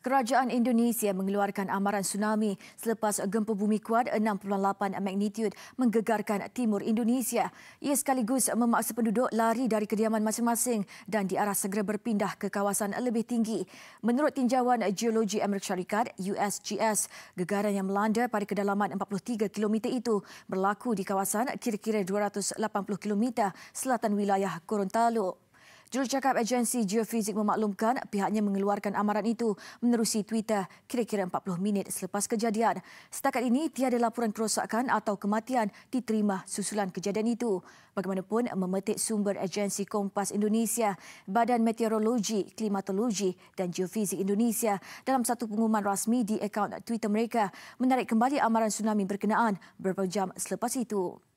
Kerajaan Indonesia mengeluarkan amaran tsunami selepas gempa bumi kuat 6.8 magnitude menggegarkan timur Indonesia. Ia sekaligus memaksa penduduk lari dari kediaman masing-masing dan diarah segera berpindah ke kawasan lebih tinggi. Menurut tinjauan geologi Amerika Syarikat, USGS, gegaran yang melanda pada kedalaman 43 km itu berlaku di kawasan kira-kira 280 km selatan wilayah Gorontalo. Jurucakap agensi geofizik memaklumkan pihaknya mengeluarkan amaran itu menerusi Twitter kira-kira 40 minit selepas kejadian. Setakat ini tiada laporan kerosakan atau kematian diterima susulan kejadian itu. Bagaimanapun memetik sumber agensi Kompas Indonesia, Badan Meteorologi, Klimatologi dan Geofizik Indonesia dalam satu pengumuman rasmi di akaun Twitter mereka menarik kembali amaran tsunami berkenaan beberapa jam selepas itu.